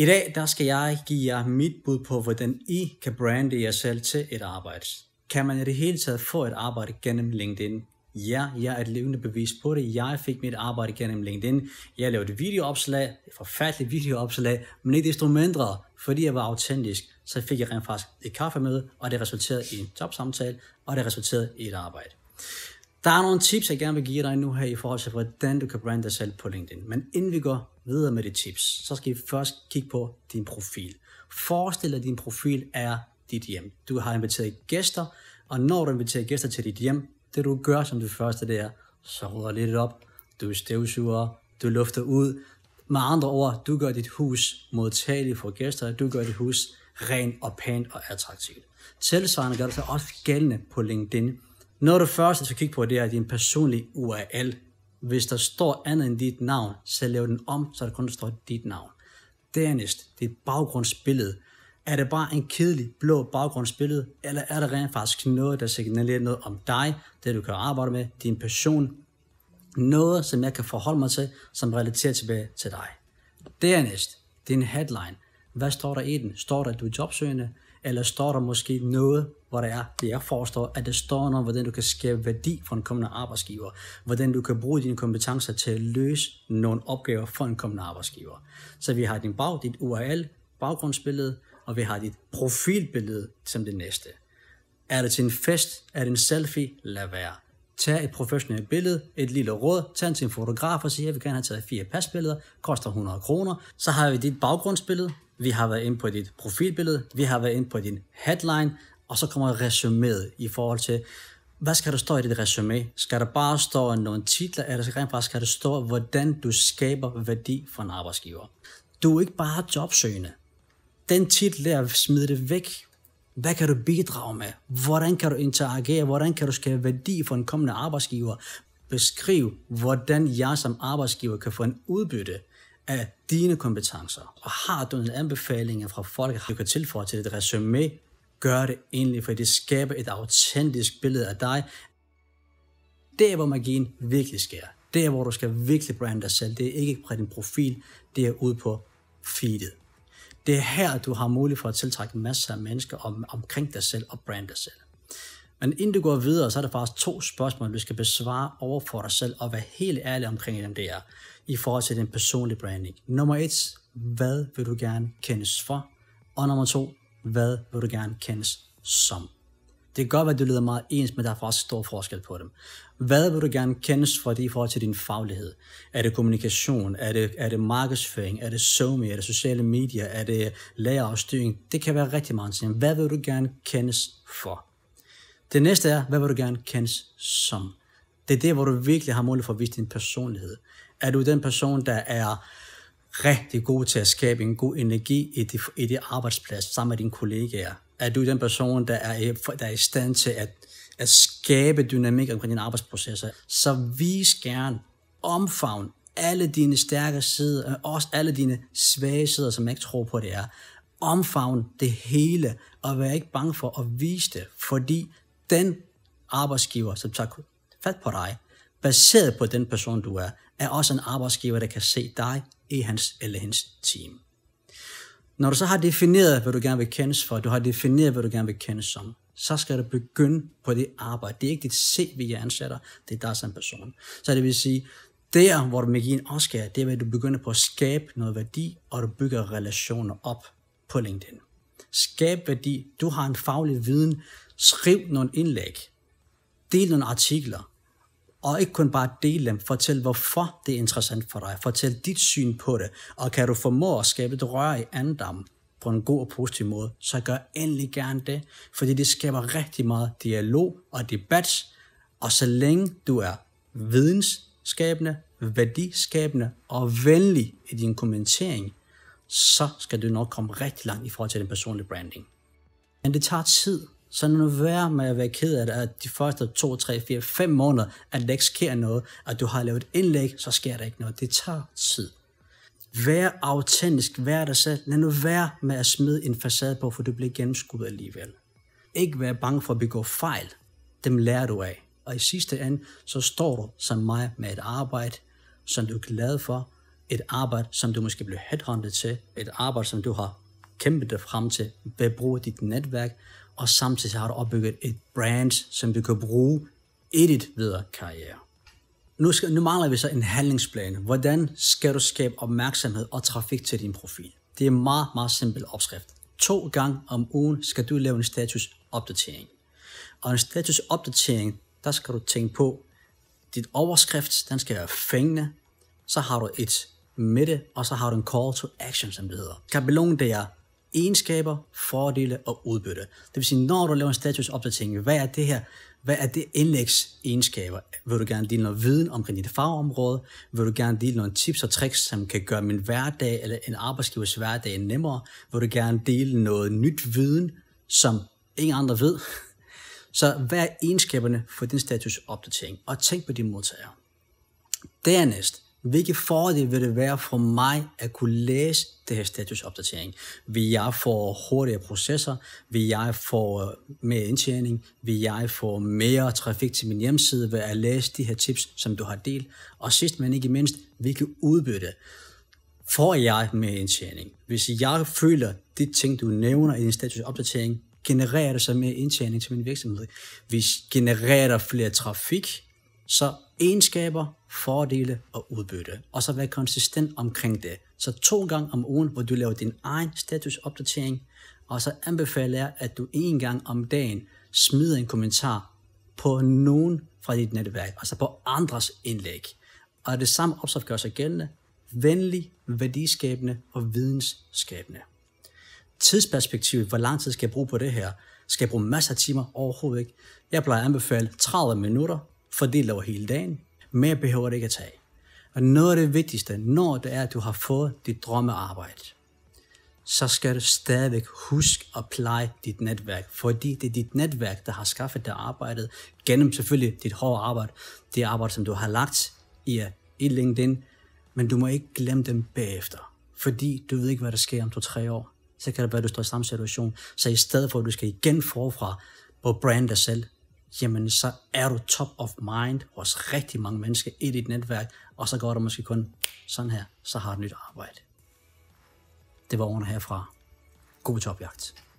I dag der skal jeg give jer mit bud på, hvordan I kan brande jer selv til et arbejde. Kan man i det hele taget få et arbejde gennem LinkedIn? Ja, jeg er et levende bevis på det. Jeg fik mit arbejde gennem LinkedIn. Jeg lavede et videoopslag, et forfærdeligt videoopslag, men ikke desto mindre, fordi jeg var autentisk, så fik jeg rent faktisk et kaffemøde, og det resulterede i en topsamtale, og det resulterede i et arbejde. Der er nogle tips, jeg gerne vil give dig nu her i forhold til, hvordan du kan brande dig selv på LinkedIn. Men inden vi går videre med de tips, så skal vi først kigge på din profil. Forestil dig, at din profil er dit hjem. Du har inviteret gæster, og når du inviterer gæster til dit hjem, det du gør som det første, det er, så rydder lidt op, du støvsuger, du lufter ud. Med andre ord, du gør dit hus modtageligt for gæster, du gør dit hus rent og pænt og attraktivt. Tilsvarende gør det sig også gældende på LinkedIn. Noget af det første, skal kigge på, det er din personlige URL. Hvis der står andet end dit navn, så lav den om, så der kun står dit navn. Dernæst, dit baggrundsbillede. Er det bare en kedelig blå baggrundsbillede, eller er der rent faktisk noget, der signalerer noget om dig, det du kan arbejde med, din person, noget, som jeg kan forholde mig til, som relaterer tilbage til dig. Dernæst, din headline. Hvad står der i den? Står der, at du er jobsøgende? Eller står der måske noget, hvor det er, det jeg forstår, at der står noget, hvordan du kan skabe værdi for en kommende arbejdsgiver, hvordan du kan bruge dine kompetencer til at løse nogle opgaver for en kommende arbejdsgiver. Så vi har din bag, dit URL, baggrundsbillede, og vi har dit profilbillede som det næste. Er det til en fest? Er det en selfie? Lad være. Tag et professionelt billede, et lille råd, tag til en fotograf og sige, at vi gerne have taget fire pasbilleder, koster 100 kroner. Så har vi dit baggrundsbillede, vi har været inde på dit profilbillede, vi har været inde på din headline, og så kommer resuméet i forhold til, hvad skal der stå i dit resume? Skal der bare stå nogle titler, eller skal, rent faktisk skal der stå, hvordan du skaber værdi for en arbejdsgiver? Du er ikke bare jobsøgende. Den titel der, smid det væk. Hvad kan du bidrage med? Hvordan kan du interagere? Hvordan kan du skabe værdi for en kommende arbejdsgiver? Beskriv, hvordan jeg som arbejdsgiver kan få en udbytte af dine kompetencer. Og har du en anbefaling fra folk, du kan tilføje til dit resume, gør det endelig, for det skaber et autentisk billede af dig. Det er, hvor magien virkelig sker. Det er, hvor du skal virkelig brande dig selv. Det er ikke på din profil, det er ude på feedet. Det er her, du har mulighed for at tiltrække masser af mennesker om, omkring dig selv og brande dig selv. Men inden du går videre, så er der faktisk to spørgsmål, du skal besvare over for dig selv og være helt ærlig omkring dem, der i forhold til din personlige branding. Nummer et, hvad vil du gerne kendes for? Og nummer to, hvad vil du gerne kendes som? Det kan godt være, at det lyder meget ens, men der er faktisk stor forskel på dem. Hvad vil du gerne kendes for det i forhold til din faglighed? Er det kommunikation? Er det, er det markedsføring? Er det somi? Er det sociale medier? Er det lagerafstyring? Det kan være rigtig mange ting. Hvad vil du gerne kendes for? Det næste er, hvad vil du gerne kendes som? Det er det, hvor du virkelig har mulighed for at vise din personlighed. Er du den person, der er rigtig god til at skabe en god energi i det, i det arbejdsplads sammen med dine kollegaer? er du den person, der er, der er i stand til at, at skabe dynamik omkring dine arbejdsprocesser. Så vis gerne, omfavn alle dine stærke sider, og også alle dine svage sider, som jeg ikke tror på, det er. Omfavn det hele, og vær ikke bange for at vise det, fordi den arbejdsgiver, som tager fat på dig, baseret på den person, du er, er også en arbejdsgiver, der kan se dig i hans eller hendes team. Når du så har defineret, hvad du gerne vil kendes for, du har defineret, hvad du gerne vil kendes som, så skal du begynde på det arbejde. Det er ikke dit CV, jeg ansætter, det er dig som person. Så det vil sige, der hvor magien også sker, det er, at du begynder på at skabe noget værdi, og du bygger relationer op på LinkedIn. Skab værdi. Du har en faglig viden. Skriv nogle indlæg. Del nogle artikler og ikke kun bare dele dem, fortæl hvorfor det er interessant for dig, fortæl dit syn på det, og kan du formå at skabe et rør i andam på en god og positiv måde, så gør endelig gerne det, fordi det skaber rigtig meget dialog og debat, og så længe du er vidensskabende, værdiskabende og venlig i din kommentering, så skal du nok komme rigtig langt i forhold til den personlige branding. Men det tager tid, så nu vær med at være ked af det, at de første 2, 3, 4, 5 måneder, at der ikke sker noget, at du har lavet indlæg, så sker der ikke noget. Det tager tid. Vær autentisk, vær dig selv. Lad nu være med at smide en facade på, for du bliver gennemskuddet alligevel. Ikke være bange for at begå fejl. Dem lærer du af. Og i sidste ende, så står du som mig med et arbejde, som du er glad for. Et arbejde, som du måske bliver headhunted til. Et arbejde, som du har kæmpet dig frem til. Ved bruge dit netværk og samtidig har du opbygget et brand, som du kan bruge i dit videre karriere. Nu, skal, nu mangler vi så en handlingsplan. Hvordan skal du skabe opmærksomhed og trafik til din profil? Det er en meget, meget simpel opskrift. To gange om ugen skal du lave en statusopdatering. Og en statusopdatering, der skal du tænke på, dit overskrift, den skal være fængende, så har du et midte, og så har du en call to action, som det hedder. Skabelonen det er, egenskaber, fordele og udbytte. Det vil sige, når du laver en statusopdatering, hvad er det her? Hvad er det indlægs egenskaber? Vil du gerne dele noget viden omkring dit fagområde? Vil du gerne dele nogle tips og tricks, som kan gøre min hverdag eller en arbejdsgivers hverdag nemmere? Vil du gerne dele noget nyt viden, som ingen andre ved? Så hvad er egenskaberne for din statusopdatering? Og tænk på de modtagere. Dernæst, hvilke fordele vil det være for mig at kunne læse det her statusopdatering? Vil jeg få hurtigere processer? Vil jeg få øh, mere indtjening? Vil jeg få mere trafik til min hjemmeside ved at læse de her tips, som du har delt? Og sidst men ikke mindst, hvilke udbytte får jeg med indtjening? Hvis jeg føler, de ting, du nævner i din statusopdatering, genererer det så mere indtjening til min virksomhed. Hvis genererer flere trafik, så egenskaber fordele og udbytte, og så være konsistent omkring det. Så to gange om ugen, hvor du laver din egen statusopdatering, og så anbefaler jeg, at du en gang om dagen smider en kommentar på nogen fra dit netværk, altså på andres indlæg. Og det samme opsat gør sig gældende, venlig, værdiskabende og vidensskabende. Tidsperspektivet, hvor lang tid skal jeg bruge på det her? Skal jeg bruge masser af timer? Overhovedet ikke. Jeg plejer at anbefale 30 minutter, fordelt over hele dagen, mere behøver det ikke at tage. Og noget af det vigtigste, når det er, at du har fået dit drømmearbejde, så skal du stadigvæk huske at pleje dit netværk, fordi det er dit netværk, der har skaffet dig arbejdet, gennem selvfølgelig dit hårde arbejde, det arbejde, som du har lagt i, øh, i LinkedIn, men du må ikke glemme dem bagefter, fordi du ved ikke, hvad der sker om to-tre år. Så kan det være, at du står i samme situation. Så i stedet for, at du skal igen forfra på brand dig selv, jamen så er du top of mind hos rigtig mange mennesker i dit netværk, og så går der måske kun sådan her, så har du nyt arbejde. Det var ordene herfra. God jobjagt.